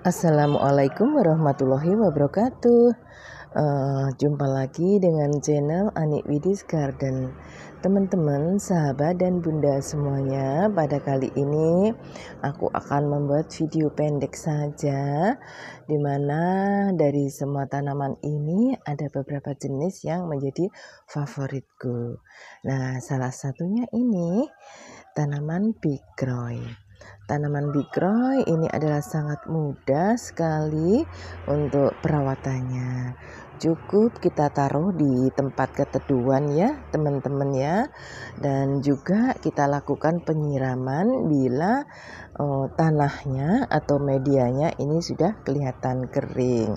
Assalamualaikum warahmatullahi wabarakatuh. Uh, jumpa lagi dengan channel Anik Widis Garden. Teman-teman, sahabat dan bunda semuanya, pada kali ini aku akan membuat video pendek saja dimana dari semua tanaman ini ada beberapa jenis yang menjadi favoritku. Nah, salah satunya ini tanaman Bigroy. Tanaman bigroy ini adalah sangat mudah sekali untuk perawatannya cukup kita taruh di tempat keteduhan ya teman-teman ya dan juga kita lakukan penyiraman bila oh, tanahnya atau medianya ini sudah kelihatan kering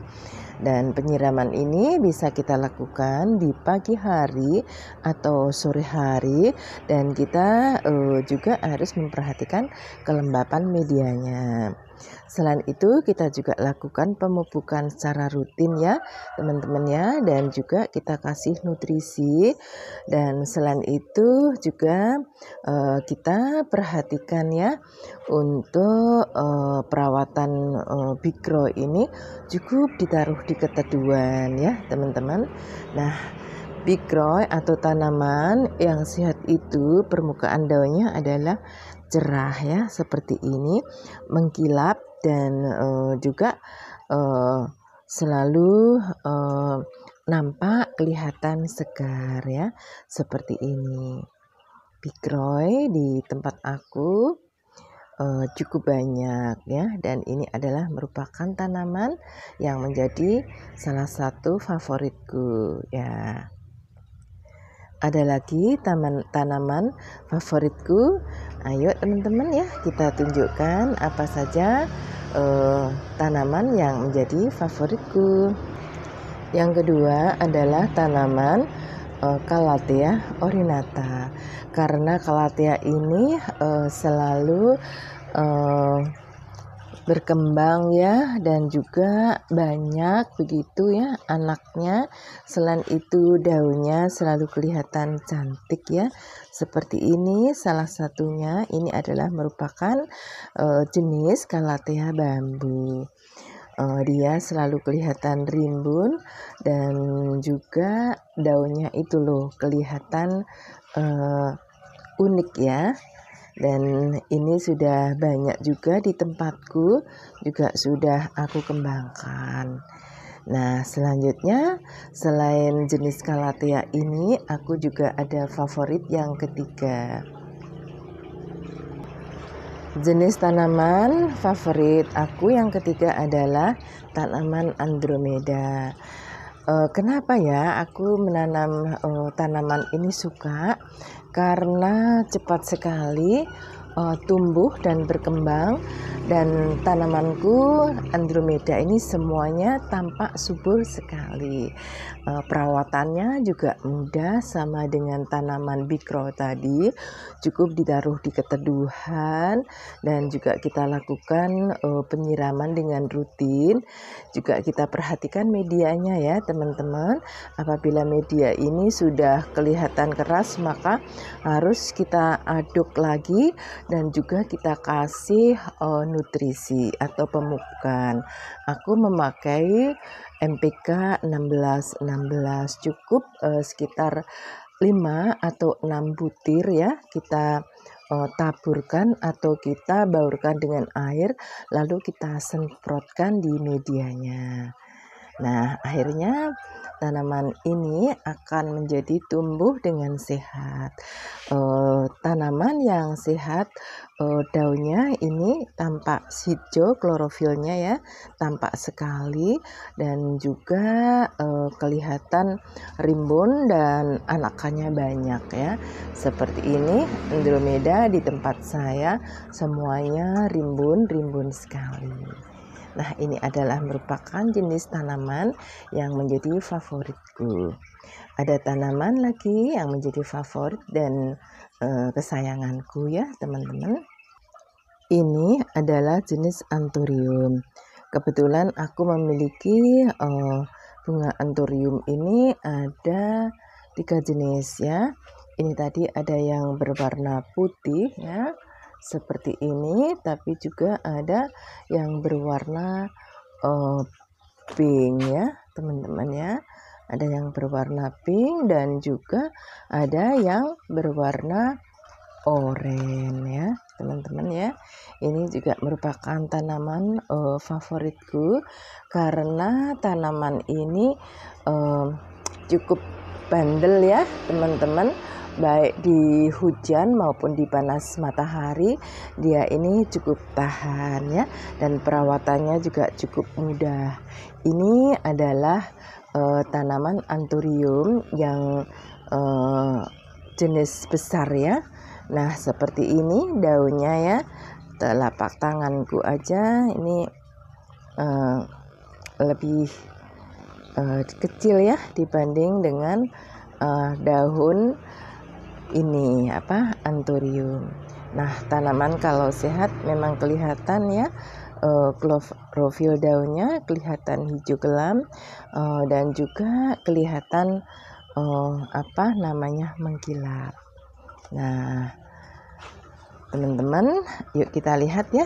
dan penyiraman ini bisa kita lakukan di pagi hari atau sore hari dan kita uh, juga harus memperhatikan kelembapan medianya. Selain itu, kita juga lakukan pemupukan secara rutin ya, teman-teman ya, dan juga kita kasih nutrisi. Dan selain itu juga uh, kita perhatikan ya untuk uh, perawatan uh, eh, bigro ini cukup ditaruh di keteduhan ya, teman-teman. Nah, Big atau tanaman yang sehat itu permukaan daunnya adalah cerah ya seperti ini mengkilap dan uh, juga uh, selalu uh, nampak kelihatan segar ya seperti ini. pikroy di tempat aku uh, cukup banyak ya dan ini adalah merupakan tanaman yang menjadi salah satu favoritku ya. Ada lagi taman tanaman favoritku. Ayo teman-teman ya kita tunjukkan apa saja uh, tanaman yang menjadi favoritku. Yang kedua adalah tanaman uh, eh, Calathea orinata karena Calathea ini uh, selalu uh, berkembang ya dan juga banyak begitu ya anaknya selain itu daunnya selalu kelihatan cantik ya seperti ini salah satunya ini adalah merupakan uh, jenis kalatea bambu uh, dia selalu kelihatan rimbun dan juga daunnya itu loh kelihatan uh, unik ya dan ini sudah banyak juga di tempatku juga sudah aku kembangkan Nah selanjutnya selain jenis kalatea ini aku juga ada favorit yang ketiga Jenis tanaman favorit aku yang ketiga adalah tanaman Andromeda eh, kenapa ya aku menanam eh, tanaman ini suka karena cepat sekali uh, tumbuh dan berkembang dan tanamanku Andromeda ini semuanya tampak subur sekali e, perawatannya juga mudah sama dengan tanaman bikro tadi cukup ditaruh di keteduhan dan juga kita lakukan e, penyiraman dengan rutin juga kita perhatikan medianya ya teman-teman apabila media ini sudah kelihatan keras maka harus kita aduk lagi dan juga kita kasih e, nutrisi atau pemupukan. Aku memakai MPK 1616 cukup eh, sekitar 5 atau 6 butir ya kita eh, taburkan atau kita baurkan dengan air lalu kita semprotkan di medianya. Nah, akhirnya tanaman ini akan menjadi tumbuh dengan sehat. E, tanaman yang sehat e, daunnya ini tampak hijau, klorofilnya ya tampak sekali dan juga e, kelihatan rimbun dan anakannya banyak ya. Seperti ini Andromeda di tempat saya semuanya rimbun-rimbun sekali. Nah, ini adalah merupakan jenis tanaman yang menjadi favoritku. Ada tanaman lagi yang menjadi favorit dan e, kesayanganku ya, teman-teman. Ini adalah jenis anturium. Kebetulan aku memiliki e, bunga anturium ini ada tiga jenis ya. Ini tadi ada yang berwarna putih ya seperti ini tapi juga ada yang berwarna uh, pink ya teman-teman ya ada yang berwarna pink dan juga ada yang berwarna oranye ya teman-teman ya ini juga merupakan tanaman uh, favoritku karena tanaman ini uh, cukup bandel ya teman-teman baik di hujan maupun di panas matahari dia ini cukup tahan ya dan perawatannya juga cukup mudah ini adalah uh, tanaman anturium yang uh, jenis besar ya nah seperti ini daunnya ya telapak tanganku aja ini uh, lebih uh, kecil ya dibanding dengan uh, daun ini apa anturium. Nah, tanaman kalau sehat memang kelihatan ya uh, klorofil daunnya kelihatan hijau gelam uh, eh, dan juga kelihatan uh, apa namanya mengkilap. Nah, teman-teman, yuk kita lihat ya.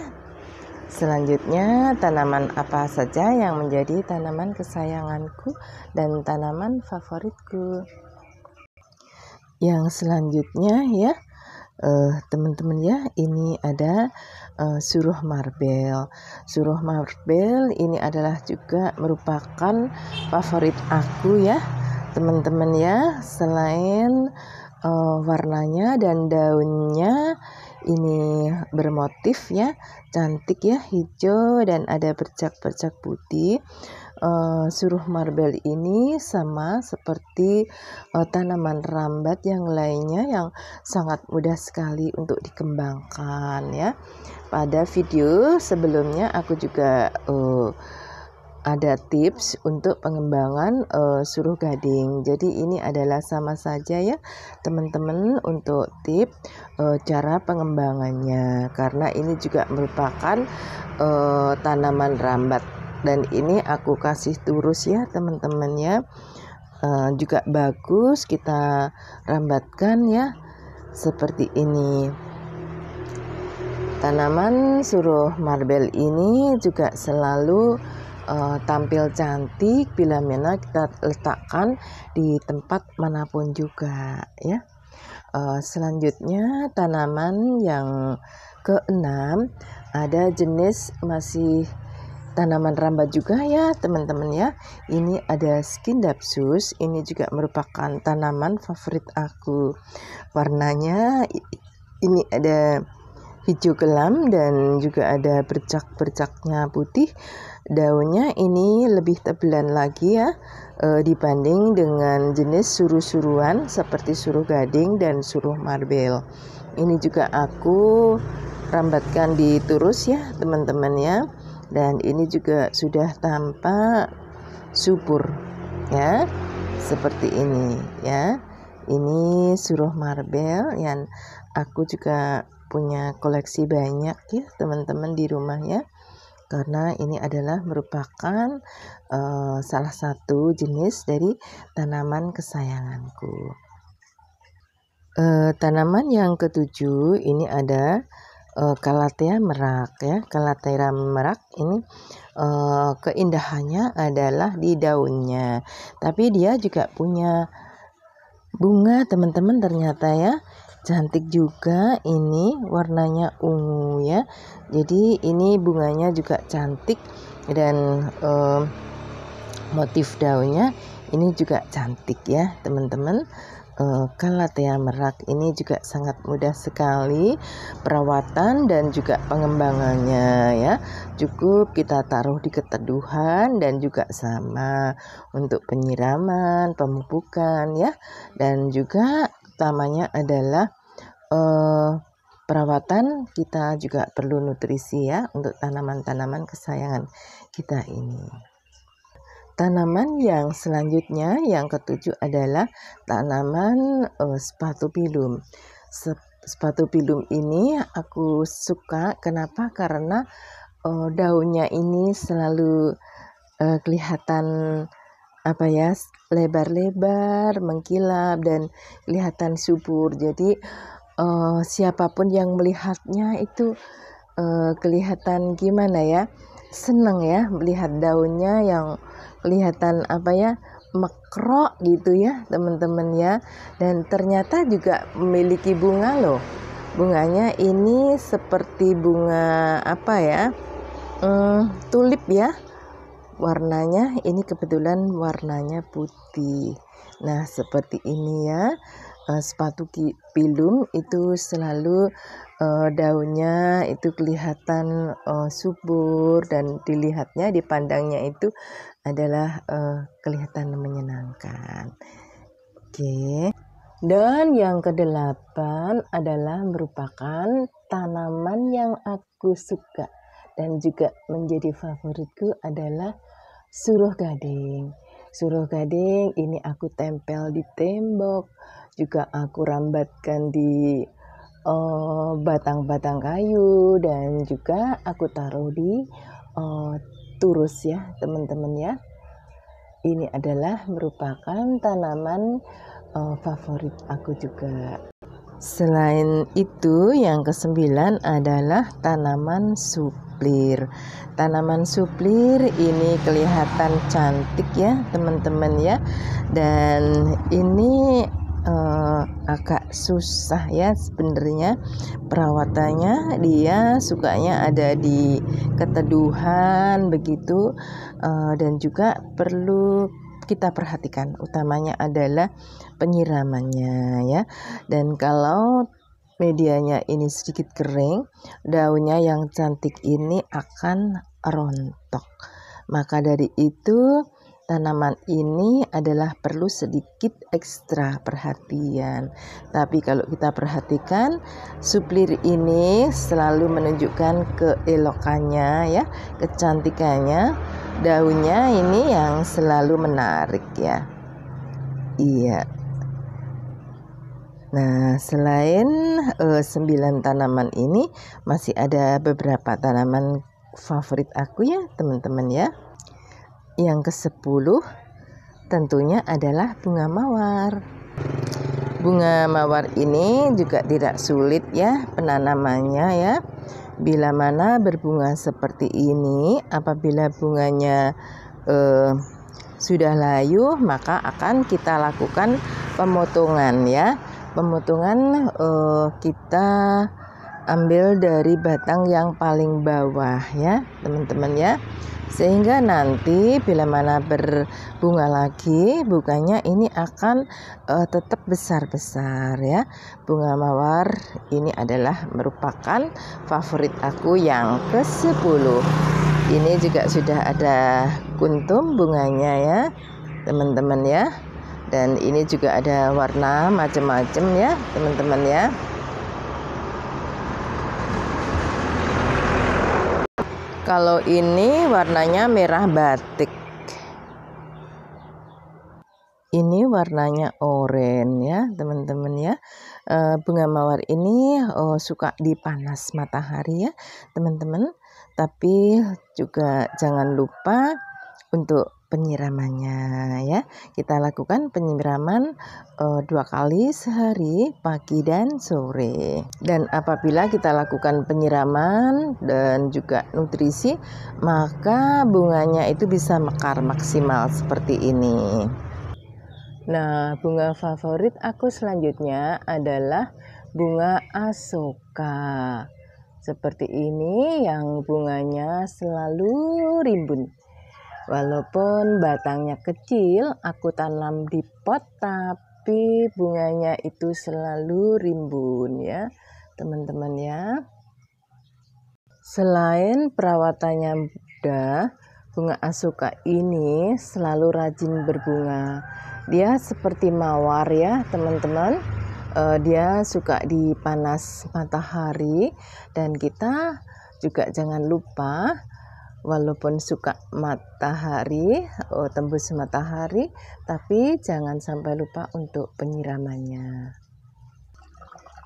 Selanjutnya, tanaman apa saja yang menjadi tanaman kesayanganku dan tanaman favoritku? yang selanjutnya ya eh, teman-teman uh, ya ini ada uh, suruh marbel suruh marbel ini adalah juga merupakan favorit aku ya teman-teman ya selain uh, warnanya dan daunnya ini bermotif ya cantik ya hijau dan ada bercak-bercak putih uh, suruh marbel ini sama seperti uh, tanaman rambat yang lainnya yang sangat mudah sekali untuk dikembangkan ya. Pada video sebelumnya aku juga uh, ada tips untuk pengembangan uh, suruh gading. Jadi ini adalah sama saja ya teman-teman untuk tips uh, cara pengembangannya karena ini juga merupakan uh, tanaman rambat dan ini aku kasih turus ya teman-teman ya e, eh, juga bagus kita rambatkan ya seperti ini tanaman suruh marbel ini juga selalu uh, tampil cantik bila mana kita letakkan di tempat manapun juga ya uh, selanjutnya tanaman yang keenam ada jenis masih tanaman rambat juga ya teman-teman ya ini ada skindapsus ini juga merupakan tanaman favorit aku warnanya ini ada hijau kelam dan juga ada bercak-bercaknya putih daunnya ini lebih tebelan lagi ya e, dibanding dengan jenis suruh-suruhan seperti suruh gading dan suruh marbel ini juga aku rambatkan di turus ya teman-teman ya dan ini juga sudah tampak subur ya seperti ini ya ini suruh marbel yang aku juga punya koleksi banyak ya teman-teman di rumah ya karena ini adalah merupakan uh, salah satu jenis dari tanaman kesayanganku uh, tanaman yang ketujuh ini ada uh, Kalatea Merak ya. Kalatea Merak ini uh, keindahannya adalah di daunnya. Tapi dia juga punya bunga teman-teman ternyata ya. Cantik juga ini warnanya ungu ya. Jadi ini bunganya juga cantik dan uh, motif daunnya ini juga cantik ya teman-teman. Eh, Kalatea merak ini juga sangat mudah sekali perawatan dan juga pengembangannya ya. Cukup kita taruh di keteduhan dan juga sama untuk penyiraman, pemupukan ya. Dan juga utamanya adalah eh, perawatan kita juga perlu nutrisi ya untuk tanaman-tanaman kesayangan kita ini. Tanaman yang selanjutnya yang ketujuh adalah tanaman uh, sepatu pilum. sepatu pilum ini aku suka kenapa? Karena uh, daunnya ini selalu uh, kelihatan apa ya lebar-lebar, mengkilap dan kelihatan subur. Jadi uh, siapapun yang melihatnya itu uh, kelihatan gimana ya? seneng ya melihat daunnya yang kelihatan apa ya mekro gitu ya teman-teman ya dan ternyata juga memiliki bunga loh bunganya ini seperti bunga apa ya hmm, tulip ya warnanya ini kebetulan warnanya putih nah seperti ini ya Eh, sepatu pilum itu selalu uh, daunnya itu kelihatan uh, subur dan dilihatnya dipandangnya itu adalah uh, kelihatan menyenangkan. Oke. Okay. Dan yang kedelapan adalah merupakan tanaman yang aku suka dan juga menjadi favoritku adalah suruh gading. Suruh gading ini aku tempel di tembok juga aku rambatkan di eh, batang-batang uh, kayu dan juga aku taruh di uh, turus ya teman-teman ya ini adalah merupakan tanaman uh, favorit aku juga Selain itu, yang kesembilan adalah tanaman suplir. Tanaman suplir ini kelihatan cantik ya, teman-teman ya. Dan ini uh, agak susah ya sebenarnya perawatannya dia sukanya ada di keteduhan begitu uh, dan juga perlu kita perhatikan utamanya adalah penyiramannya ya dan kalau medianya ini sedikit kering daunnya yang cantik ini akan rontok maka dari itu tanaman ini adalah perlu sedikit ekstra perhatian. Tapi kalau kita perhatikan, suplir ini selalu menunjukkan keelokannya ya, kecantikannya. Daunnya ini yang selalu menarik ya. Iya. Nah, selain uh, eh, 9 tanaman ini masih ada beberapa tanaman favorit aku ya, teman-teman ya. Yang ke-10 tentunya adalah bunga mawar. Bunga mawar ini juga tidak sulit ya penanamannya ya. Bila mana berbunga seperti ini, apabila bunganya eh, sudah layu, maka akan kita lakukan pemotongan ya. Pemotongan eh, kita ambil dari batang yang paling bawah ya teman-teman ya sehingga nanti bila mana berbunga lagi bunganya ini akan uh, tetap besar-besar ya bunga mawar ini adalah merupakan favorit aku yang ke-10 ini juga sudah ada kuntum bunganya ya teman-teman ya dan ini juga ada warna macam-macam ya teman-teman ya Kalau ini warnanya merah batik. Ini warnanya oranye ya, teman-teman ya. Eh, bunga mawar ini oh, suka di panas matahari ya, teman-teman. Tapi juga jangan lupa untuk penyiramannya ya. Kita lakukan penyiraman e, dua kali sehari pagi dan sore. Dan apabila kita lakukan penyiraman dan juga nutrisi, maka bunganya itu bisa mekar maksimal seperti ini. Nah, bunga favorit aku selanjutnya adalah bunga asoka. Seperti ini yang bunganya selalu rimbun Walaupun batangnya kecil, aku tanam di pot tapi bunganya itu selalu rimbun ya, teman-teman ya. Selain perawatannya mudah, bunga asuka ini selalu rajin berbunga. Dia seperti mawar ya, teman-teman. E, dia suka di panas matahari dan kita juga jangan lupa walaupun suka matahari oh, tembus matahari tapi jangan sampai lupa untuk penyiramannya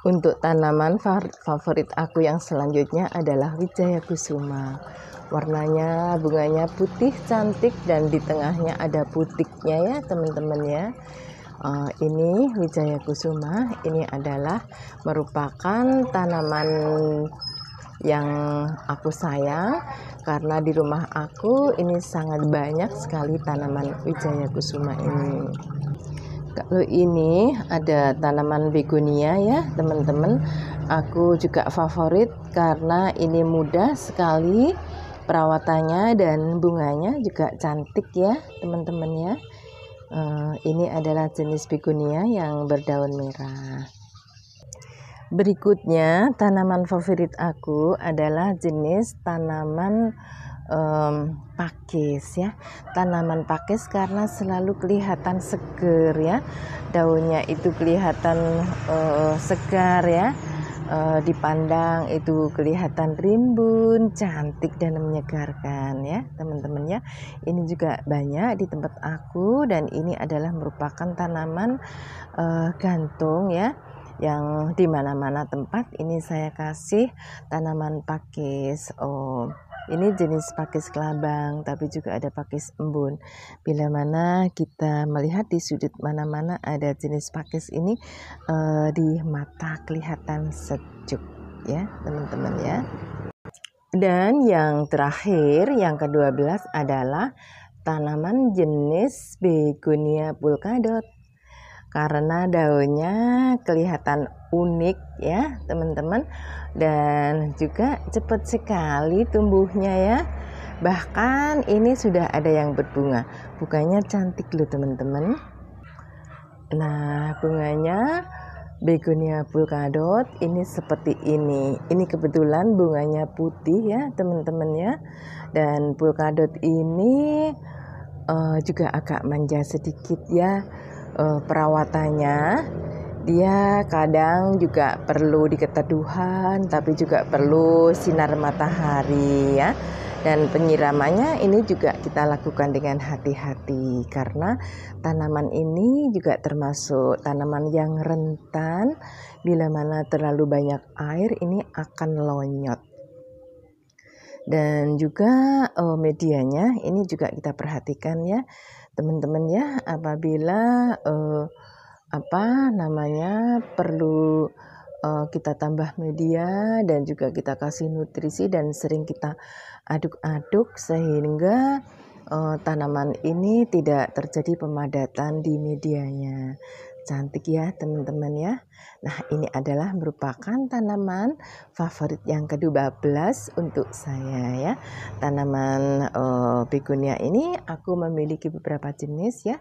untuk tanaman favorit aku yang selanjutnya adalah wijaya kusuma warnanya bunganya putih cantik dan di tengahnya ada putiknya ya teman-teman ya uh, ini wijaya kusuma ini adalah merupakan tanaman yang aku sayang karena di rumah aku ini sangat banyak sekali tanaman wijaya kusuma ini kalau ini ada tanaman begonia ya teman-teman aku juga favorit karena ini mudah sekali perawatannya dan bunganya juga cantik ya teman-teman ya eh, ini adalah jenis begonia yang berdaun merah Berikutnya, tanaman favorit aku adalah jenis tanaman um, pakis ya. Tanaman pakis karena selalu kelihatan seger ya. Daunnya itu kelihatan uh, segar ya. Uh, eh, dipandang itu kelihatan rimbun, cantik dan menyegarkan ya, teman-teman ya. Ini juga banyak di tempat aku dan ini adalah merupakan tanaman uh, gantung ya yang di mana-mana tempat ini saya kasih tanaman pakis oh ini jenis pakis kelabang tapi juga ada pakis embun bila mana kita melihat di sudut mana-mana ada jenis pakis ini eh, di mata kelihatan sejuk ya teman-teman ya dan yang terakhir yang kedua belas adalah tanaman jenis begonia pulkadot karena daunnya kelihatan unik ya teman-teman dan juga cepat sekali tumbuhnya ya bahkan ini sudah ada yang berbunga bunganya cantik loh teman-teman nah bunganya begonia pulkadot ini seperti ini ini kebetulan bunganya putih ya teman-teman ya dan pulkadot ini uh, juga agak manja sedikit ya uh, perawatannya dia kadang juga perlu diketeduhan tapi juga perlu sinar matahari ya dan penyiramannya ini juga kita lakukan dengan hati-hati karena tanaman ini juga termasuk tanaman yang rentan bila mana terlalu banyak air ini akan lonyot dan juga oh, medianya ini juga kita perhatikan ya teman-teman ya apabila uh, apa namanya perlu uh, kita tambah media dan juga kita kasih nutrisi dan sering kita aduk-aduk sehingga uh, tanaman ini tidak terjadi pemadatan di medianya cantik ya teman-teman ya. Nah ini adalah merupakan tanaman favorit yang kedua belas untuk saya ya. Tanaman uh, eh, begonia ini aku memiliki beberapa jenis ya.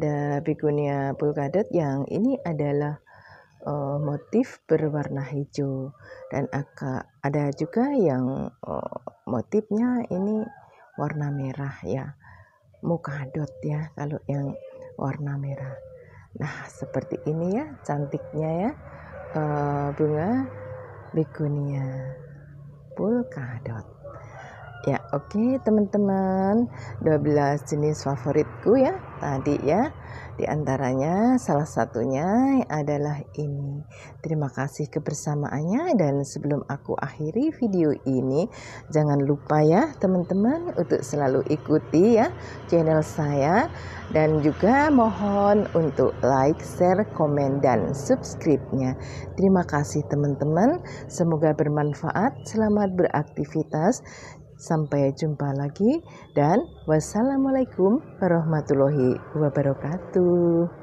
Ada begonia pulgadot yang ini adalah uh, motif berwarna hijau dan ada juga yang uh, motifnya ini warna merah ya muka dot ya kalau yang warna merah Nah, seperti ini ya cantiknya ya eh, bunga begonia pulkadot. Oke teman-teman 12 jenis favoritku ya tadi ya Di antaranya salah satunya adalah ini Terima kasih kebersamaannya dan sebelum aku akhiri video ini Jangan lupa ya teman-teman untuk selalu ikuti ya channel saya Dan juga mohon untuk like, share, komen, dan subscribe-nya Terima kasih teman-teman Semoga bermanfaat Selamat beraktivitas Sampai jumpa lagi dan wassalamualaikum warahmatullahi wabarakatuh.